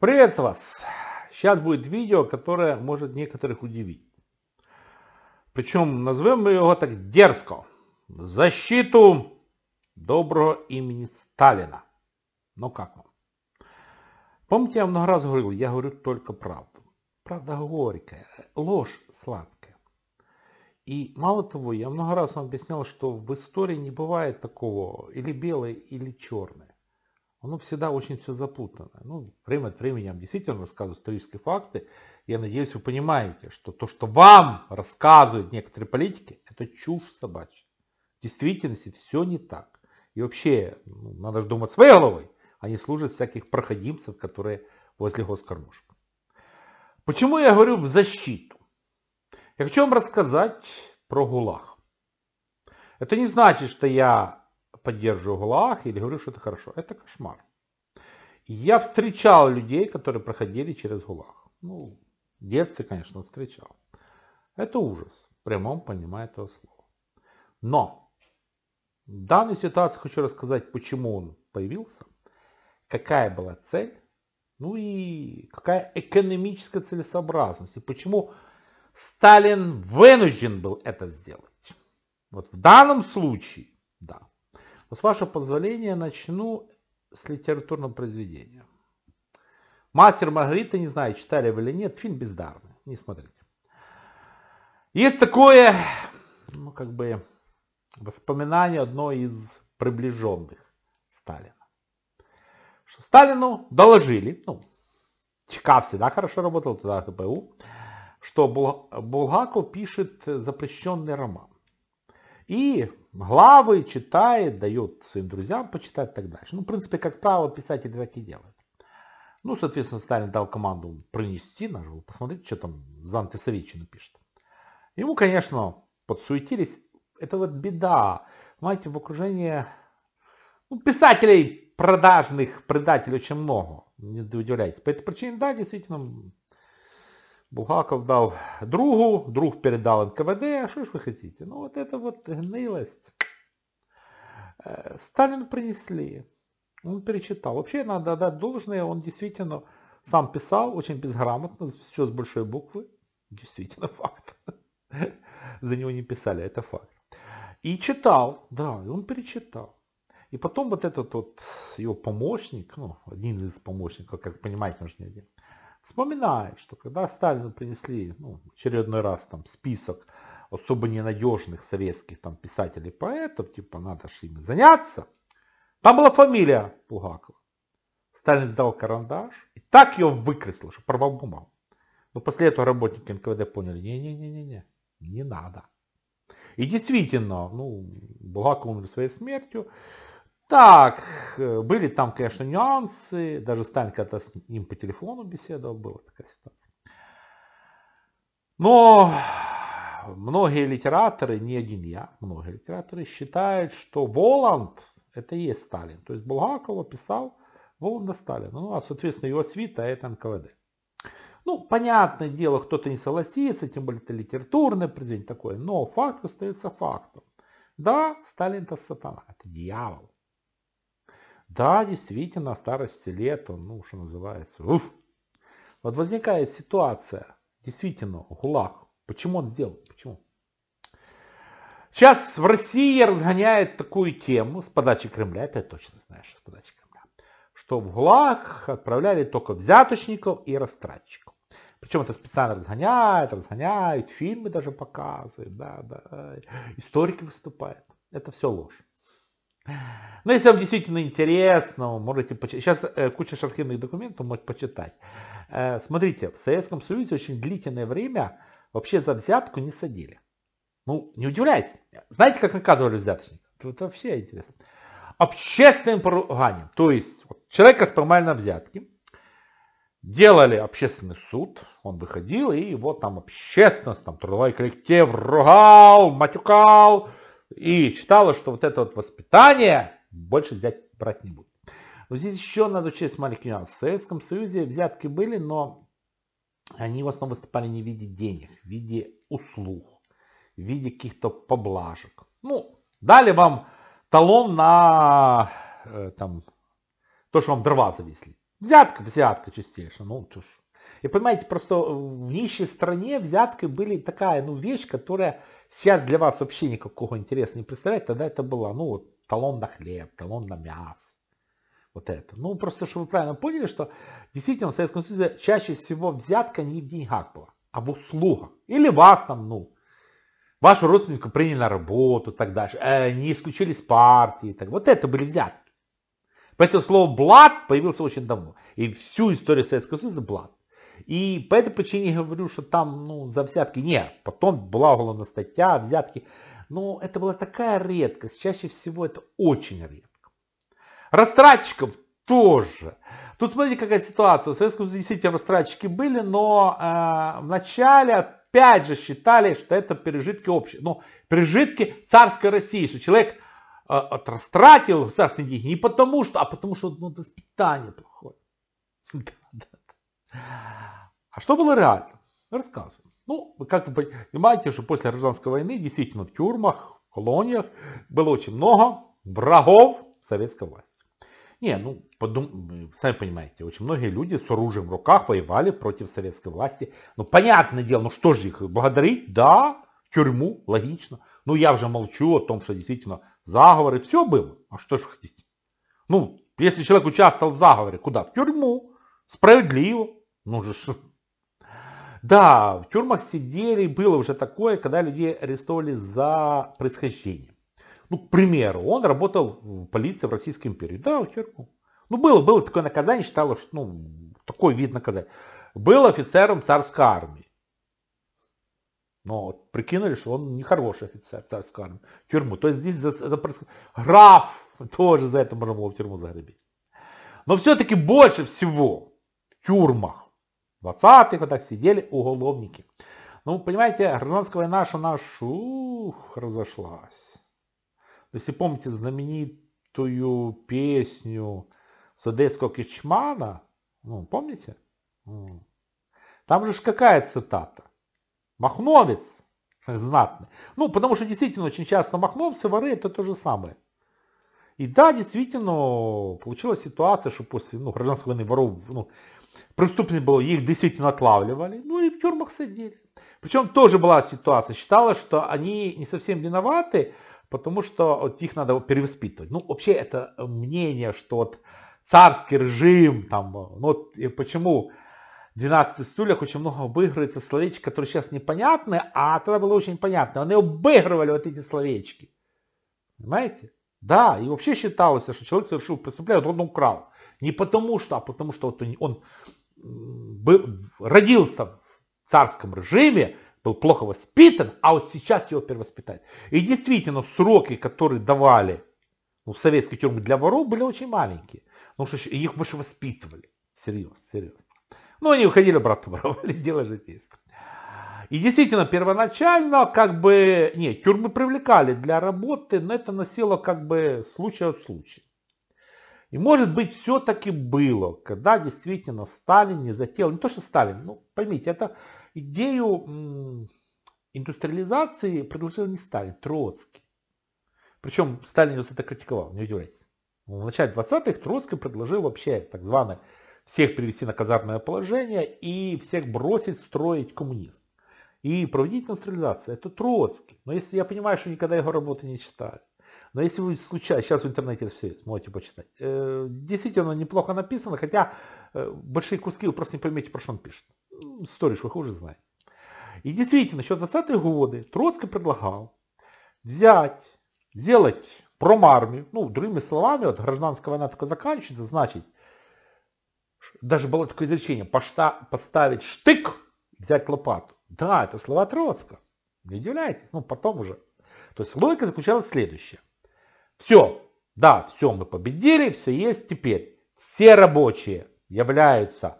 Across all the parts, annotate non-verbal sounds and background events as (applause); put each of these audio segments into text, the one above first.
Приветствую вас! Сейчас будет видео, которое может некоторых удивить. Причем назовем мы его так дерзко. В защиту доброго имени Сталина. Но как вам? Помните, я много раз говорил, я говорю только правду. Правда горькая, ложь сладкая. И мало того, я много раз вам объяснял, что в истории не бывает такого или белое, или черное оно всегда очень все запутано. Ну, время от времени я вам действительно рассказываю исторические факты. Я надеюсь, вы понимаете, что то, что вам рассказывают некоторые политики, это чушь собачья. В действительности все не так. И вообще, ну, надо же думать своей головой, а не служить всяких проходимцев, которые возле госкормушек. Почему я говорю в защиту? Я хочу вам рассказать про ГУЛАГ. Это не значит, что я поддерживаю ГУЛАГ или говорю, что это хорошо. Это кошмар. Я встречал людей, которые проходили через Гулах. Ну, в детстве, конечно, встречал. Это ужас, прямом понимании этого слова. Но в данной ситуации хочу рассказать, почему он появился, какая была цель, ну и какая экономическая целесообразность, и почему Сталин вынужден был это сделать. Вот в данном случае, да, с вашего позволения начну с литературного произведения. «Мастер Маргарита», не знаю, читали вы или нет, фильм бездарный, не смотрите. Есть такое, ну как бы, воспоминание одной из приближенных Сталина. Что Сталину доложили, ну, ЧК всегда хорошо работал, тогда КПУ, что Булгаков пишет запрещенный роман. И главы читает, дает своим друзьям почитать и так дальше. Ну, в принципе, как правило, писатели так и делают. Ну, соответственно, Сталин дал команду пронести, нажал посмотреть, что там за антисоветчину пишет. Ему, конечно, подсуетились. Это вот беда. Понимаете, в окружении ну, писателей продажных, предателей очень много. Не удивляйтесь. По этой причине, да, действительно, Булгаков дал другу, друг передал НКВД, а что ж вы хотите? Ну вот это вот гнилость. Сталин принесли. Он ну, перечитал. Вообще надо отдать должное, он действительно сам писал, очень безграмотно, все с большой буквы. Действительно (laughs) факт. За него не писали, это факт. И читал, да, он перечитал. И потом вот этот вот его помощник, ну, один из помощников, как понимаете, он не один, Вспоминай, что когда Сталину принесли ну, очередной раз там список особо ненадежных советских там писателей-поэтов, типа надо же ими заняться, там была фамилия Булгакова. Сталин сдал карандаш и так ее выкрасил, что порвал бумагу. Но после этого работники НКВД поняли, не-не-не-не-не, не надо. И действительно, ну, Булгаков умер своей смертью. Так, э, были там, конечно, нюансы. Даже Сталин когда с ним по телефону беседовал, была такая ситуация. Но многие литераторы, не один я, многие литераторы считают, что Воланд это и есть Сталин. То есть Булгаков писал Воланда Сталина. Ну, а, соответственно, его свита это НКВД. Ну, понятное дело, кто-то не согласится, тем более это литературное произведение такое, но факт остается фактом. Да, Сталин это сатана, это дьявол. Да, действительно, старости лет, он, ну, что называется, уф. Вот возникает ситуация, действительно, ГУЛАГ. Почему он сделал? Почему? Сейчас в России разгоняет такую тему с подачи Кремля, это я точно знаешь, с подачи Кремля, что в ГУЛАГ отправляли только взяточников и растратчиков. Причем это специально разгоняют, разгоняют, фильмы даже показывают, да, да, историки выступают. Это все ложь. Но ну, если вам действительно интересно, можете э, почитать. Сейчас куча архивных документов, можете почитать. Смотрите, в Советском Союзе очень длительное время вообще за взятку не садили. Ну, не удивляйтесь. Знаете, как наказывали взяточника? Это вообще интересно. Общественным поруганием. То есть, вот, человека с формально взятки делали общественный суд, он выходил, и его там общественность, там трудовой коллектив ругал, матюкал, и считала, что вот это вот воспитание больше взять брать не будет. Но здесь еще надо учесть маленький нюанс. В Советском Союзе взятки были, но они в основном выступали не в виде денег, в виде услуг, в виде каких-то поблажек. Ну, дали вам талон на э, там, то, что вам дрова завезли. Взятка, взятка чистейшая. Ну, то ж. И понимаете, просто в нищей стране взятки были такая ну, вещь, которая сейчас для вас вообще никакого интереса не представляет, тогда это было, ну, вот, талон на хлеб, талон на мясо. Вот это. Ну, просто, чтобы вы правильно поняли, что действительно в Советском Союзе чаще всего взятка не в деньгах была, а в услугах. Или вас там, ну, вашу родственнику приняли на работу, так дальше, э, не исключили с партии. Так. Вот это были взятки. Поэтому слово «блат» появился очень давно. И всю историю Советского Союза – блат. И по этой причине говорю, что там ну, за взятки не. Потом была уголовная статья, взятки. Но это была такая редкость. Чаще всего это очень редко. Растратчиков тоже. Тут смотрите, какая ситуация. В Советском Союзе действительно растратчики были, но э, вначале опять же считали, что это пережитки общие. Ну, пережитки царской России, что человек э, растратил царские деньги не потому что, а потому что ну, воспитание плохое. (laughs) А что было реально? Рассказываем. Ну, как вы понимаете, что после гражданской войны действительно в тюрьмах, в колониях было очень много врагов советской власти. Не, ну, подум... сами понимаете, очень многие люди с оружием в руках воевали против советской власти. Ну, понятное дело, ну что же их благодарить? Да, в тюрьму, логично. Ну, я уже молчу о том, что действительно заговоры, все было. А что же хотите? Ну, если человек участвовал в заговоре, куда? В тюрьму. Справедливо. Ну же ж. Да, в тюрьмах сидели, было уже такое, когда людей арестовали за происхождение. Ну, к примеру, он работал в полиции в Российской империи. Да, в тюрьму. Ну, было, было такое наказание, считалось, что, ну, такой вид наказания. Был офицером царской армии. Но прикинули, что он нехороший офицер царской армии. Тюрьму. То есть здесь за, за происхождение. Граф тоже за это можно было в тюрьму загребить. Но все-таки больше всего в тюрьмах в 20-х вот так сидели уголовники. Ну, понимаете, гражданская война, что она шух, разошлась. Если помните знаменитую песню судейского кичмана, ну, помните? Там же какая цитата? Махновец знатный. Ну, потому что действительно очень часто махновцы, воры это то же самое. И да, действительно, получилась ситуация, что после ну, гражданской войны воров, ну, Преступность была, их действительно отлавливали, ну и в тюрьмах сидели. Причем тоже была ситуация, считалось, что они не совсем виноваты, потому что вот их надо перевоспитывать. Ну, вообще это мнение, что вот царский режим, там, ну вот почему 12 стульях очень много обыгрывается словечек, которые сейчас непонятны, а тогда было очень понятно. Они обыгрывали вот эти словечки. Понимаете? Да, и вообще считалось, что человек совершил преступление, вот он украл. Не потому что, а потому что вот он был, родился в царском режиме, был плохо воспитан, а вот сейчас его перевоспитать. И действительно, сроки, которые давали ну, в советской тюрьме для воров, были очень маленькие. Потому что их больше воспитывали. Серьезно, серьезно. Ну, они выходили, обратно воровали, (laughs) дело житейское. И действительно, первоначально, как бы, нет, тюрьмы привлекали для работы, но это носило как бы случай от случая. И может быть все-таки было, когда действительно Сталин не затеял, не то что Сталин, ну поймите, это идею индустриализации предложил не Сталин, Троцкий. Причем Сталин это критиковал, не удивляйтесь. Ну, в начале 20-х Троцкий предложил вообще так званое всех привести на казарное положение и всех бросить строить коммунизм. И проводить индустриализацию. Это Троцкий. Но если я понимаю, что никогда его работы не читали. Но если вы случайно, сейчас в интернете все сможете почитать, э, действительно неплохо написано, хотя э, большие куски вы просто не поймете, про что он пишет. Сторишь, вы хуже знаете. И действительно, еще в 20-е годы Троцкий предлагал взять, сделать промармию, ну, другими словами, вот гражданская война только заканчивается, значит, даже было такое изречение, пошта, поставить штык, взять лопату. Да, это слова Троцкого. Не удивляйтесь, ну потом уже. То есть логика заключалась в следующем. Все, да, все мы победили, все есть теперь. Все рабочие являются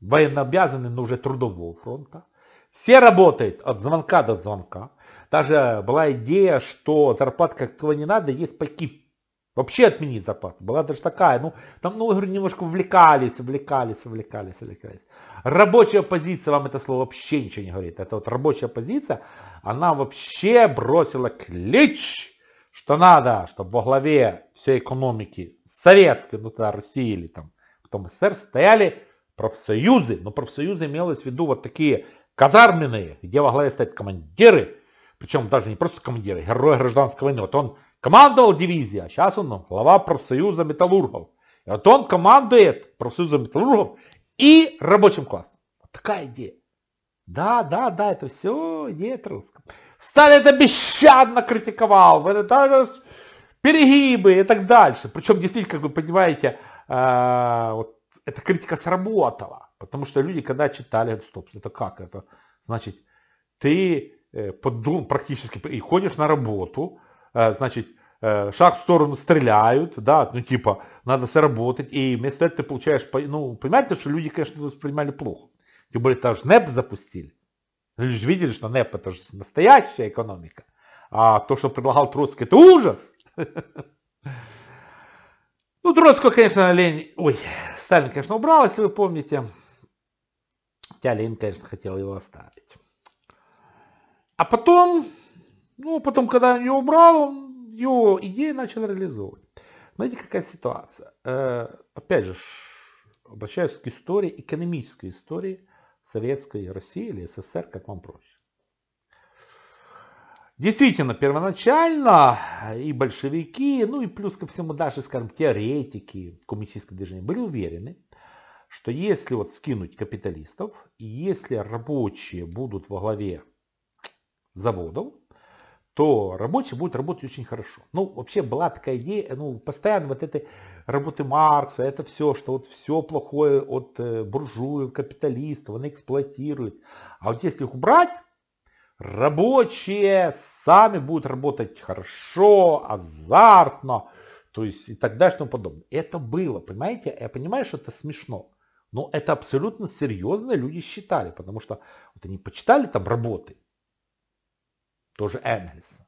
военнообязанными, но уже трудового фронта. Все работают от звонка до звонка. Даже была идея, что зарплат как не надо, есть пайки. Вообще отменить зарплату. Была даже такая, ну, там, ну, говорю, немножко увлекались, увлекались, увлекались, увлекались. Рабочая позиция, вам это слово вообще ничего не говорит. Это вот рабочая позиция, она вообще бросила клич что надо, чтобы во главе всей экономики советской ну внутри России или там потом СССР стояли профсоюзы, но профсоюзы имелось в виду вот такие казарменные, где во главе стоят командиры, причем даже не просто командиры, герои гражданской войны. Вот он командовал дивизией, а сейчас он глава профсоюза металлургов. И вот он командует профсоюзом металлургов и рабочим классом. Вот такая идея. Да, да, да, это все идея Троцкого. Сталин это бесщадно критиковал, это даже перегибы и так дальше. Причем действительно, как вы понимаете, э, вот, эта критика сработала, потому что люди, когда читали, стоп, это как, это значит, ты э, поддум практически и ходишь на работу, э, значит, э, шаг в сторону стреляют, да, ну типа, надо сработать, и вместо этого ты получаешь, ну, понимаете, что люди, конечно, воспринимали плохо. Тем более, там же НЭП запустили. Люди же видели, что НЭП это же настоящая экономика. А то, что предлагал Троцкий, это ужас. (laughs) Ну, Троцкого, конечно, лень... Ой, Сталин, конечно, убрал, если вы помните. Хотя Ленин, конечно, хотел его оставить. А потом, ну, потом, когда он ее убрал, он его идеи начал реализовывать. Знаете, какая ситуация? Э, опять же, обращаюсь к истории, экономической истории Советской России или СССР, как вам проще. Действительно, первоначально и большевики, ну и плюс ко всему даже, скажем, теоретики коммунистического движения были уверены, что если вот скинуть капиталистов, и если рабочие будут во главе заводов, то рабочий будет работать очень хорошо. Ну, вообще была такая идея, ну, постоянно вот этой работы Маркса, это все, что вот все плохое от э, буржуев, капиталистов, он эксплуатирует. А вот если их убрать, рабочие сами будут работать хорошо, азартно, то есть и так далее, и тому подобное. Это было, понимаете? Я понимаю, что это смешно. Но это абсолютно серьезно люди считали, потому что вот они почитали там работы, тоже Энгельса.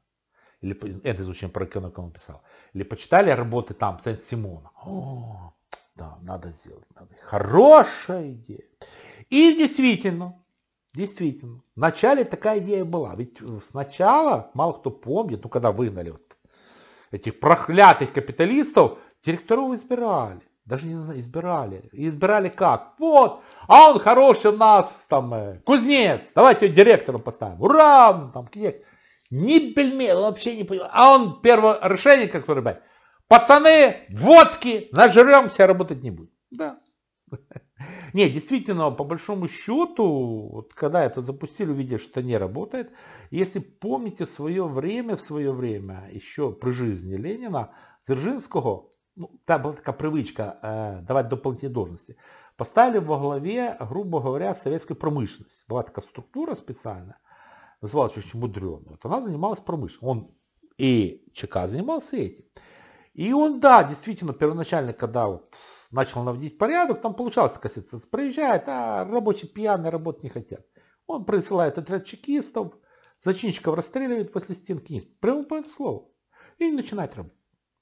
Или Энгельс очень про экономику писал. Или почитали работы там сен симона О, да, надо сделать. Надо. Хорошая идея. И действительно, действительно, вначале такая идея была. Ведь э, сначала, мало кто помнит, ну когда выгнали вот этих прохлятых капиталистов, директоров избирали. Даже не знаю, избирали. избирали как? Вот, а он хороший у нас, там, э, кузнец, давайте его директором поставим. Ура! Там, нет. Ни бельме, он вообще не понимал. А он первое решение, как рыбарь. Пацаны, водки, нажремся, работать не будет. Да. (laughs) Не, действительно, по большому счету, вот когда это запустили, увидели, что не работает. Если помните свое время, в свое время, еще при жизни Ленина, Дзержинского, ну, там была такая привычка э, давать дополнительные должности, поставили во главе, грубо говоря, советской промышленности. Была такая структура специальная, называлась очень мудреная, вот она занималась промышленностью. Он и ЧК занимался этим. И он, да, действительно, первоначально, когда вот начал наводить порядок, там получалось такая ситуация. Проезжает, а рабочие пьяные, работать не хотят. Он присылает отряд чекистов, зачинщиков расстреливает после стенки. Прямо по этому слову. И начинает работать.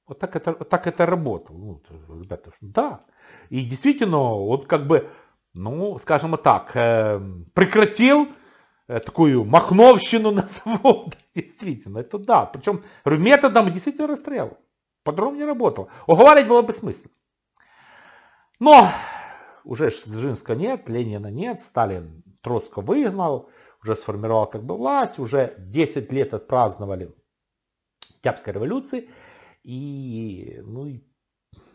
Вот так это, так это работало. Ну, ребята, да. И действительно, вот как бы, ну, скажем так, эм, прекратил Э, такую махновщину (laughs) назову, (laughs) действительно, это да. Причем методом действительно расстрела. подробнее работал, не Уговаривать было бы смысл. Но уже Дзержинска нет, Ленина нет, Сталин Троцко выгнал, уже сформировал как бы власть, уже 10 лет отпраздновали Октябрьской революции. И, ну, и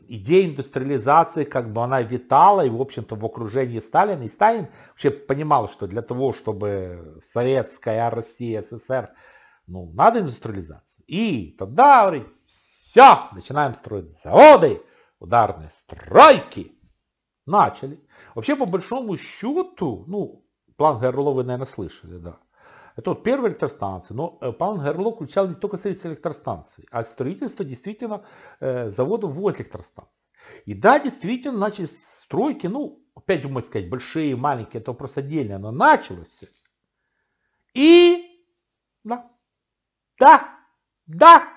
идея индустриализации, как бы она витала, и, в общем-то, в окружении Сталина. И Сталин вообще понимал, что для того, чтобы советская Россия, СССР, ну, надо индустриализация. И тогда, говорит, все, начинаем строить заводы, ударные стройки. Начали. Вообще, по большому счету, ну, план Горловы, наверное, слышали, да. Это вот первая электростанция, но э, план ГРЛО включал не только строительство электростанции, а строительство действительно э, заводов возле электростанции. И да, действительно, начали стройки, ну, опять можно сказать, большие, маленькие, это просто отдельно, но началось все. И, да, да, да,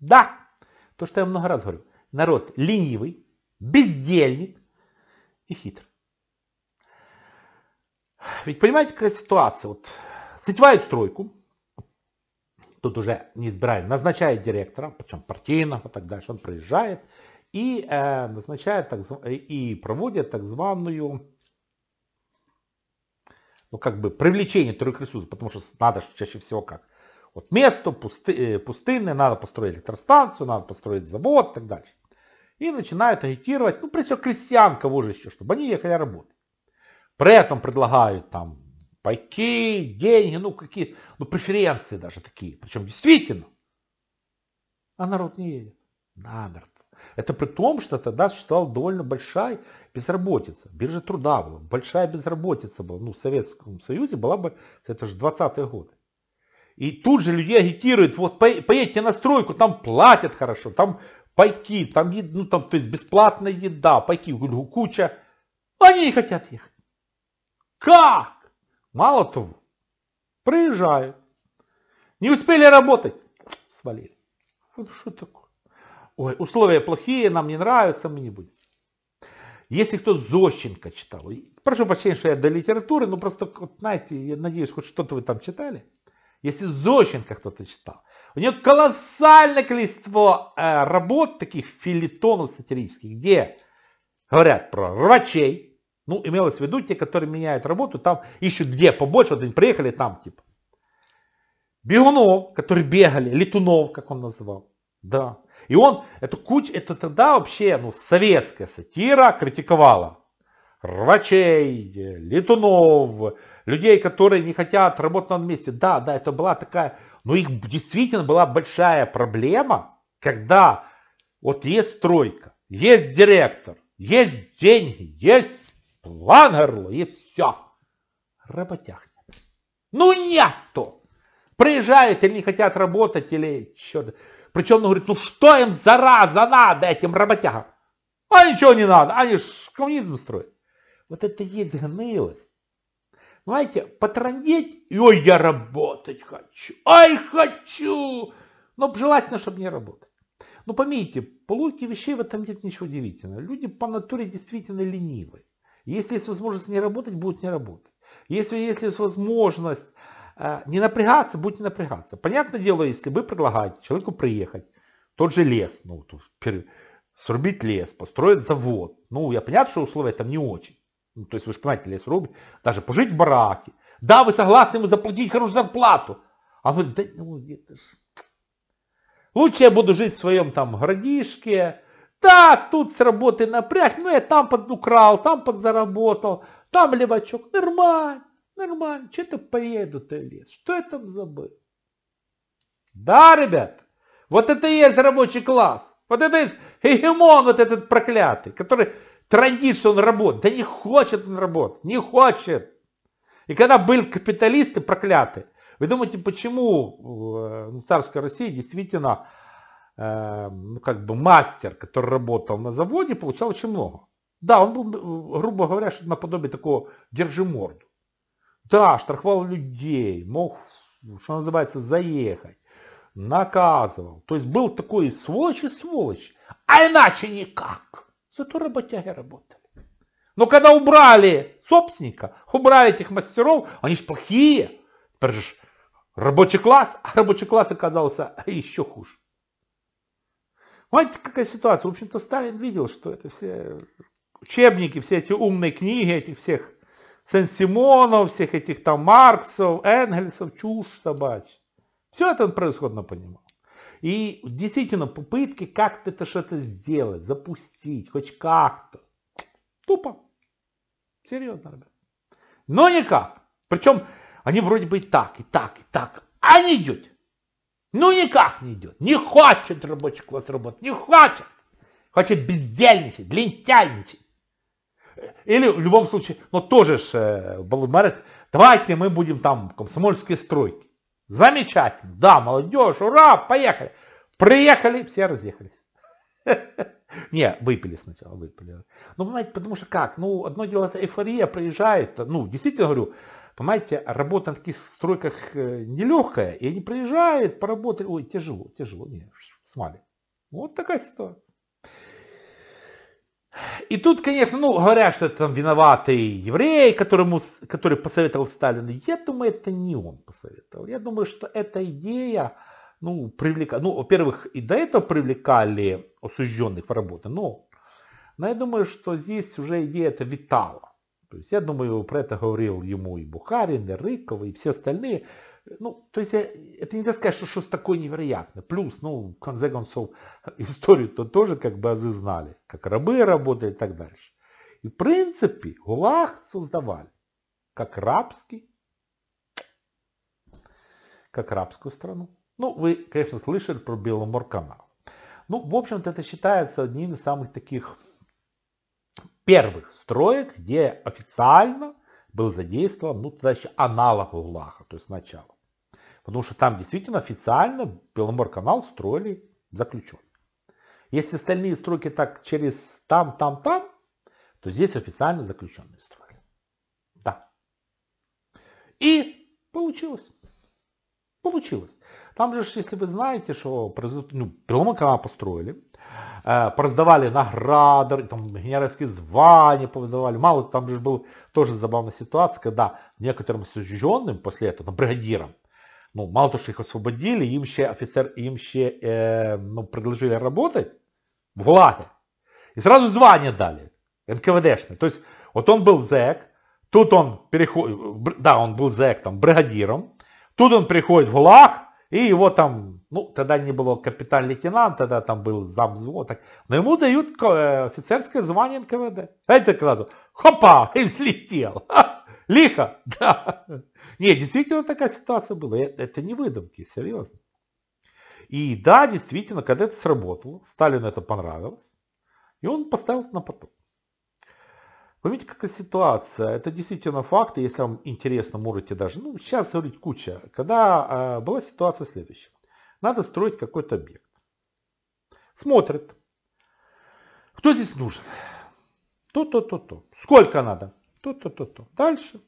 да, то, что я много раз говорю, народ ленивый, бездельник и хитрый. Ведь понимаете, какая ситуация? Вот Сетевая стройку, тут уже не избираем, назначает директора, причем партийного и так дальше, он приезжает и э, назначает так, э, и проводит так званую ну, как бы привлечение трудовых ресурсов, потому что надо чаще всего как? Вот место пусты, э, пустынное, надо построить электростанцию, надо построить завод так дальше. И начинают агитировать, ну, при всего, крестьянка в же чтобы они ехали работать. При этом предлагают там пайки, деньги, ну какие, ну преференции даже такие. Причем действительно. А народ не едет. Намертво. Это при том, что тогда существовала довольно большая безработица. Биржа труда была, большая безработица была. Ну, в Советском Союзе была бы, это же 20-е годы. И тут же люди агитируют, вот поедьте на стройку, там платят хорошо, там пайки, там, ну, там то есть бесплатная еда, пайки, куча. Они не хотят ехать. Как? Мало того, проезжают. Не успели работать, свалили. Вот что такое? Ой, условия плохие, нам не нравятся, мы не будем. Если кто Зощенко читал, прошу прощения, что я до литературы, но просто, знаете, я надеюсь, хоть что-то вы там читали. Если Зощенко кто-то читал, у него колоссальное количество э, работ, таких филитонов сатирических, где говорят про врачей, ну, имелось в виду те, которые меняют работу, там ищут где побольше, вот они приехали там, типа. Бегунов, которые бегали, Летунов, как он называл. Да. И он, эту куча, это тогда вообще, ну, советская сатира критиковала. Рвачей, Летунов, людей, которые не хотят работать на одном месте. Да, да, это была такая, но их действительно была большая проблема, когда вот есть стройка, есть директор, есть деньги, есть Планерло и все. Работяхня. Ну нету. Приезжают или не хотят работать, или что-то. Причем он ну, говорит, ну что им зараза надо этим работягам? А ничего не надо, они же коммунизм строят. Вот это и есть гнилость. Знаете, потрандеть, и, ой, я работать хочу, ой, хочу, но ну, желательно, чтобы не работать. Но ну, помните, по вещей в этом нет ничего удивительного. Люди по натуре действительно ленивые. Если есть возможность не работать, будет не работать. Если есть возможность э, не напрягаться, будет не напрягаться. Понятное дело, если вы предлагаете человеку приехать, тот же лес, ну, срубить лес, построить завод. Ну, я понятно, что условия там не очень. Ну, то есть вы же понимаете, лес рубить, даже пожить в бараке. Да, вы согласны ему заплатить хорошую зарплату. А он говорит, да, ну, это ж... Лучше я буду жить в своем там городишке, да, тут с работы напряг, но ну, я там подукрал, там подзаработал, там левачок. Нормально, нормально, что ты поеду-то лес, что я там забыл? Да, ребят, вот это и есть рабочий класс. Вот это и есть гегемон вот этот проклятый, который трандит, что он работает. Да не хочет он работать, не хочет. И когда были капиталисты проклятые, вы думаете, почему в э, ну, царской России действительно Э, ну, как бы мастер, который работал на заводе, получал очень много. Да, он был, э, грубо говоря, что-то наподобие такого «держи морду». Да, штрафовал людей, мог, что называется, заехать, наказывал. То есть был такой сволочь и сволочь, а иначе никак. Зато работяги работали. Но когда убрали собственника, убрали этих мастеров, они же плохие. Теперь же рабочий класс, а рабочий класс оказался (laughs) еще хуже. Понимаете, какая ситуация? В общем-то, Сталин видел, что это все учебники, все эти умные книги этих всех Сен-Симонов, всех этих там Марксов, Энгельсов, чушь собачья. Все это он происходно понимал. И действительно попытки как-то это что-то сделать, запустить, хоть как-то. Тупо. Серьезно, ребят. Но никак. Причем они вроде бы и так, и так, и так. А не идет. Ну никак не идет. Не хочет рабочий класс работать. Не хочет. Хочет бездельничать, лентяльничать. Или в любом случае, но тоже ж э, Балмарет, давайте мы будем там комсомольские стройки. Замечательно. Да, молодежь, ура, поехали. Приехали, все разъехались. (laughs) Не, выпили сначала, выпили. Ну, понимаете, потому что как? Ну, одно дело, это эйфория проезжает, ну, действительно говорю, Понимаете, работа на таких стройках э, нелегкая, и они приезжают, поработали, ой, тяжело, тяжело, не, смали. Вот такая ситуация. И тут, конечно, ну, говорят, что это там виноватый еврей, которому, который посоветовал Сталину. Я думаю, это не он посоветовал. Я думаю, что эта идея, ну, привлека... ну, во-первых, и до этого привлекали осужденных в работу, но, но я думаю, что здесь уже идея это витала. То есть я думаю, про это говорил ему и Бухарин, и Рыкова, и все остальные. Ну, то есть это нельзя сказать, что что-то такое невероятное. Плюс, ну, в конце концов, (laughs) историю-то тоже как бы азы знали, как рабы работали и так дальше. И в принципе ГУЛАГ создавали как рабский, как рабскую страну. Ну, вы, конечно, слышали про Беломорканал. Ну, в общем-то, это считается одним из самых таких первых строек, где официально был задействован, ну, тогда еще аналог Улаха, то есть начало. Потому что там действительно официально Беломорканал строили заключен. Если остальные строки так через там, там, там, то здесь официально заключенные строили. Да. И получилось. Получилось. Там же, если вы знаете, что производ... ну, Беломорканал построили, пораздавали награды, там генеральские звания повыдавали. Мало, там же был тоже забавная ситуация, когда некоторым сужденным после этого, ну, бригадирам, ну, мало то что их освободили, им еще офицер, им еще э, ну, предложили работать в ГУЛАГе. И сразу звание дали, НКВДшное. То есть, вот он был зэк, тут он переходит, э, да, он был зэк, там, бригадиром, тут он приходит в ГУЛАГ, и его там, ну, тогда не было капитан лейтенант, тогда там был зам так. Но ему дают э, офицерское звание НКВД. Знаете, сразу, хопа, (laughs) и взлетел. (laughs) лихо, (laughs) да. Не, действительно такая ситуация была. Это не выдумки, серьезно. И да, действительно, когда это сработало, Сталину это понравилось. И он поставил на поток. Вы видите, какая ситуация. Это действительно факты, если вам интересно, можете даже... Ну, сейчас говорить куча. Когда э, была ситуация следующая. Надо строить какой-то объект. Смотрит, Кто здесь нужен? То-то-то-то. Сколько надо? То-то-то-то. Дальше.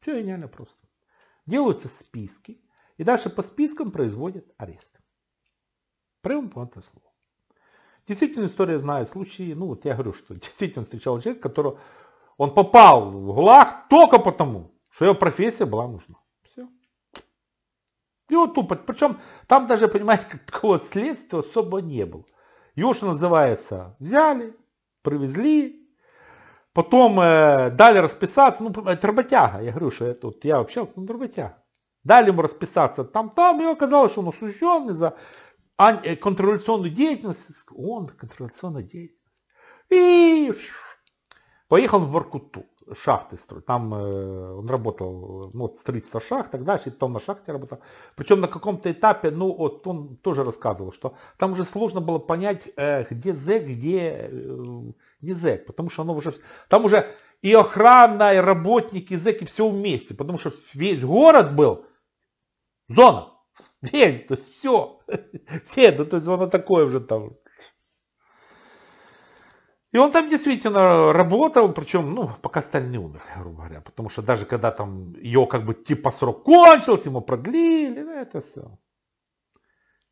Все гениально просто. Делаются списки. И дальше по спискам производят арест. Прямо понятное слово. Действительно, история знает случаи. Ну, вот я говорю, что (laughs) действительно встречал человека, которого он попал в ГУЛАГ только потому, что его профессия была нужна. Все. Его тупо. Причем там даже, понимаете, как такого следствия особо не было. Его, что называется, взяли, привезли, потом э, дали расписаться, ну, это работяга, я говорю, что это, вот я вообще ну, работяга. Дали ему расписаться там-там, и оказалось, что он осужденный за э, контрреволюционную деятельность. Он контрреволюционная деятельность. И Поехал в Воркуту, шахты строить. Там э, он работал, ну, вот строительство шахт и так дальше, и потом на шахте работал. Причем на каком-то этапе, ну, вот он тоже рассказывал, что там уже сложно было понять, э, где зэк, где э, не зэк, потому что оно уже... Там уже и охрана, и работники, и и все вместе, потому что весь город был зона. Весь, то есть (laughs) все. Все, ну, то есть оно такое уже там. И он там действительно работал, причем, ну, пока Сталин не умер, грубо говоря. Потому что даже когда там ее как бы типа срок кончился, ему проглили, да, ну, это все.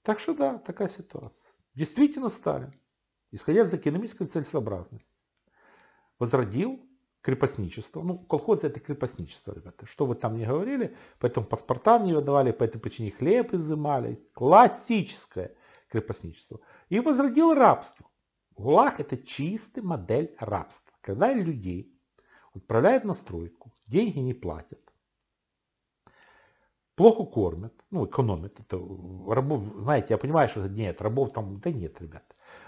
Так что да, такая ситуация. Действительно Сталин, исходя из экономической целесообразности, возродил крепостничество. Ну, колхозы это крепостничество, ребята. Что вы там не говорили, поэтому паспорта не выдавали, по этой причине хлеб изымали. Классическое крепостничество. И возродил рабство. ГУЛАГ – это чистая модель рабства, когда людей отправляют на стройку, деньги не платят, плохо кормят, ну, экономят. Это рабов, знаете, я понимаю, что нет, рабов там, да нет, ребят.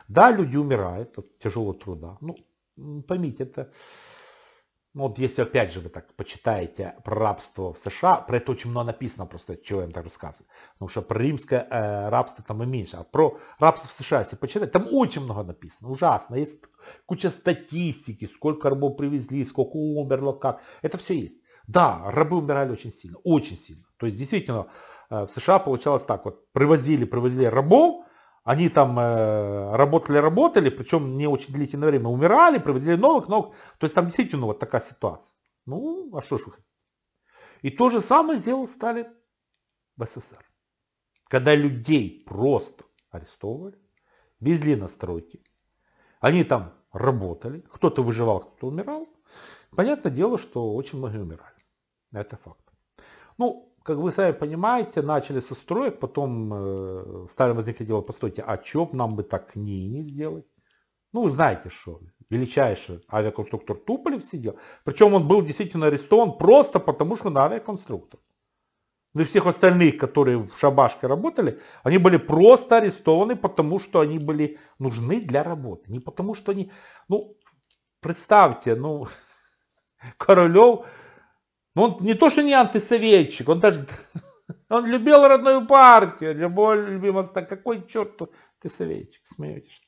Да, люди умирают от тяжелого труда. Ну, поймите, это ну вот если опять же вы так почитаете про рабство в США, про это очень много написано просто, чего я вам так рассказываю. Потому что про римское э, рабство там и меньше. А про рабство в США, если почитать, там очень много написано, ужасно. Есть куча статистики, сколько рабов привезли, сколько умерло, как. Это все есть. Да, рабы умирали очень сильно, очень сильно. То есть действительно э, в США получалось так вот, привозили, привозили рабов, они там э, работали-работали, причем не очень длительное время, умирали, привозили новых, новых. То есть там действительно вот такая ситуация. Ну, а что ж вы И то же самое сделал Сталин в СССР. Когда людей просто арестовывали, везли на стройки. Они там работали, кто-то выживал, кто-то умирал. Понятное дело, что очень многие умирали. Это факт. Ну, как вы сами понимаете, начали со строек, потом э, стали возникли дело, постойте, а чё б нам бы так не, не сделать? Ну, вы знаете, что величайший авиаконструктор Туполев сидел. Причем он был действительно арестован просто потому, что он авиаконструктор. Ну и всех остальных, которые в шабашке работали, они были просто арестованы, потому что они были нужны для работы. Не потому что они... Ну, представьте, ну, (laughs) Королев ну, он не то, что не антисоветчик, он даже... (laughs) Он любил родную партию, любой любимый так Какой черт ты советчик, смеетесь?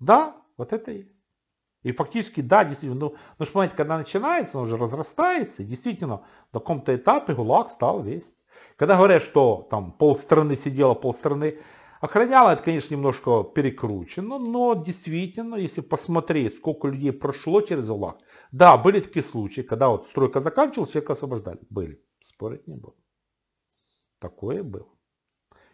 Да, вот это есть. И фактически, да, действительно, ну, ну что, понимаете, когда начинается, он уже разрастается, действительно, на каком-то этапе ГУЛАГ стал весь. Когда говорят, что там полстраны сидело, полстраны Охраняла это, конечно, немножко перекручено, но действительно, если посмотреть, сколько людей прошло через УЛАГ, да, были такие случаи, когда вот стройка заканчивалась, человека освобождали. Были, спорить не было, Такое было.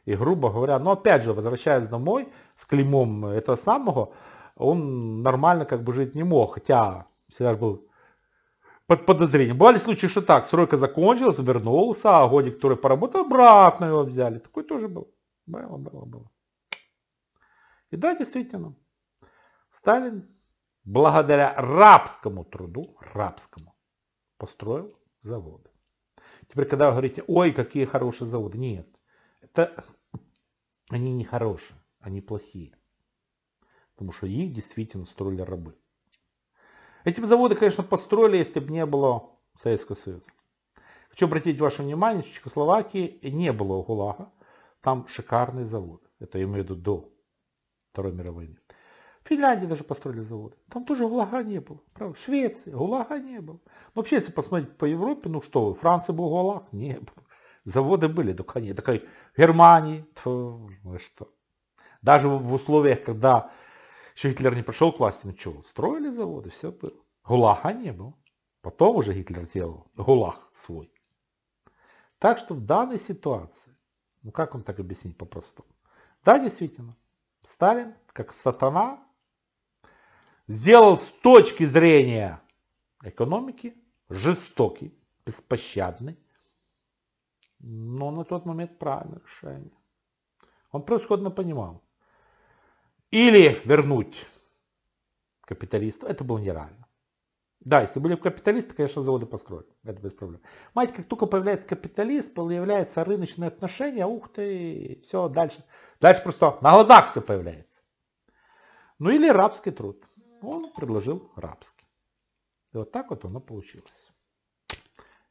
И грубо говоря, но опять же, возвращаясь домой с клеймом этого самого, он нормально как бы жить не мог, хотя всегда же был под подозрением. Бывали случаи, что так, стройка закончилась, вернулся, а годик, который поработал, обратно его взяли. Такой тоже был. Было, было, было. И да, действительно, Сталин благодаря рабскому труду, рабскому, построил заводы. Теперь, когда вы говорите, ой, какие хорошие заводы, нет, это (clears throat) они не хорошие, они плохие. Потому что их действительно строили рабы. Эти заводы, конечно, построили, если бы не было Советского Союза. Хочу обратить ваше внимание, в Чехословакии не было ГУЛАГа, там шикарный завод. Это я имею в виду до Второй мировой войны. В Финляндии даже построили завод. Там тоже ГУЛАГа не было. Правда? В Швеции ГУЛАГа не было. Но вообще, если посмотреть по Европе, ну что вы, Франции был ГУЛАГ? Не было. Заводы были, только не. Такой Германии, то, ну что. Даже в условиях, когда еще Гитлер не пришел к власти, ну что, строили заводы, все было. ГУЛАГа не было. Потом уже Гитлер делал ГУЛАГ свой. Так что в данной ситуации ну как вам так объяснить по-простому? Да, действительно, Сталин, как сатана, сделал с точки зрения экономики жестокий, беспощадный, но на тот момент правильное решение. Он превосходно понимал. Или вернуть капиталистов, это было нереально. Да, если были капиталисты, конечно, заводы построили. Это без проблем. Мать, как только появляется капиталист, появляются рыночные отношения, ух ты, все, дальше. Дальше просто на глазах все появляется. Ну или рабский труд. Он предложил рабский. И вот так вот оно получилось.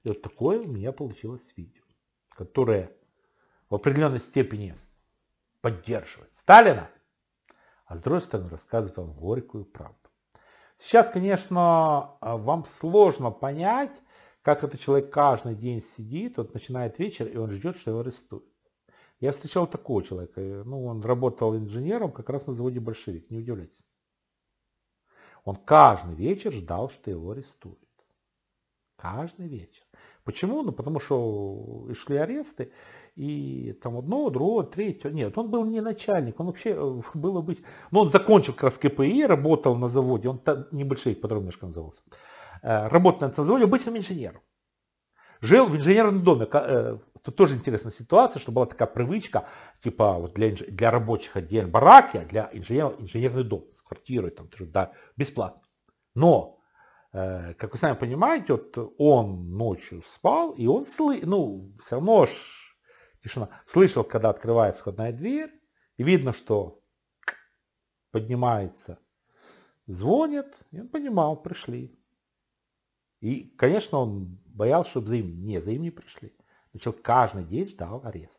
И вот такое у меня получилось видео, которое в определенной степени поддерживает Сталина, а с другой стороны рассказывает вам горькую правду. Сейчас, конечно, э, вам сложно понять, как этот человек каждый день сидит, вот начинает вечер, и он ждет, что его арестуют. Я встречал такого человека, ну, он работал инженером как раз на заводе «Большевик», не удивляйтесь. Он каждый вечер ждал, что его арестуют. Каждый вечер. Почему? Ну, потому что и шли аресты, и там одного, другого, третьего. Нет, он был не начальник, он вообще э, (laughs) было быть... Ну, он закончил как раз КПИ, работал на заводе, он там небольшой подробнешка назывался. Э, работал на заводе обычным инженером. Жил в инженерном доме. Это тоже интересная ситуация, что была такая привычка, типа вот для, инж... для рабочих отдельно бараки, а для инженеров инженерный дом с квартирой, там, да бесплатно. Но Э, как вы сами понимаете, вот он ночью спал, и он слышал, ну, все равно ж тишина, слышал, когда открывается входная дверь, и видно, что поднимается, звонит, и он понимал, пришли. И, конечно, он боялся, чтобы за ним, не, за ним не пришли. Но каждый день ждал арест.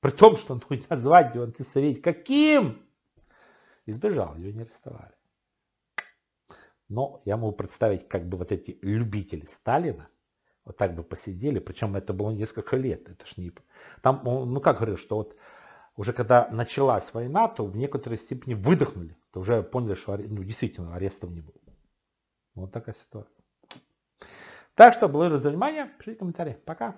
При том, что, он ну, назвать его антисоветик каким? Избежал, его не арестовали. Но я могу представить, как бы вот эти любители Сталина вот так бы посидели, причем это было несколько лет, это ж не... Там, ну как говорю, что вот уже когда началась война, то в некоторой степени выдохнули, то уже поняли, что ну, действительно арестов не было. Вот такая ситуация. Так что, благодарю за внимание, пишите комментарии. Пока.